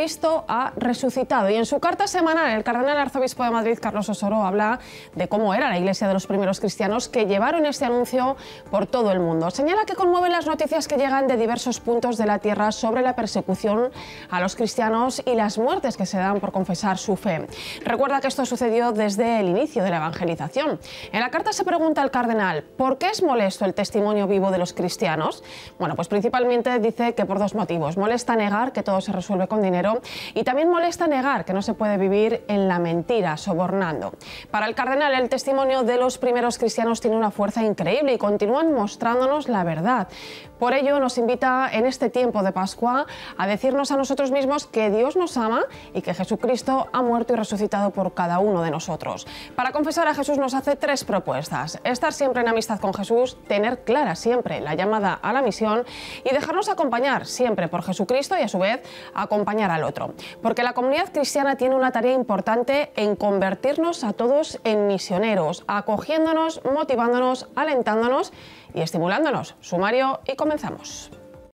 Cristo ha resucitado. Y en su carta semanal, el cardenal arzobispo de Madrid, Carlos Osoro, habla de cómo era la iglesia de los primeros cristianos que llevaron este anuncio por todo el mundo. Señala que conmueven las noticias que llegan de diversos puntos de la tierra sobre la persecución a los cristianos y las muertes que se dan por confesar su fe. Recuerda que esto sucedió desde el inicio de la evangelización. En la carta se pregunta al cardenal, ¿por qué es molesto el testimonio vivo de los cristianos? Bueno, pues principalmente dice que por dos motivos. Molesta negar que todo se resuelve con dinero y también molesta negar que no se puede vivir en la mentira, sobornando. Para el cardenal, el testimonio de los primeros cristianos tiene una fuerza increíble y continúan mostrándonos la verdad. Por ello, nos invita en este tiempo de Pascua a decirnos a nosotros mismos que Dios nos ama y que Jesucristo ha muerto y resucitado por cada uno de nosotros. Para confesar a Jesús nos hace tres propuestas. Estar siempre en amistad con Jesús, tener clara siempre la llamada a la misión y dejarnos acompañar siempre por Jesucristo y a su vez acompañar a otro. Porque la comunidad cristiana tiene una tarea importante en convertirnos a todos en misioneros, acogiéndonos, motivándonos, alentándonos y estimulándonos. Sumario y comenzamos.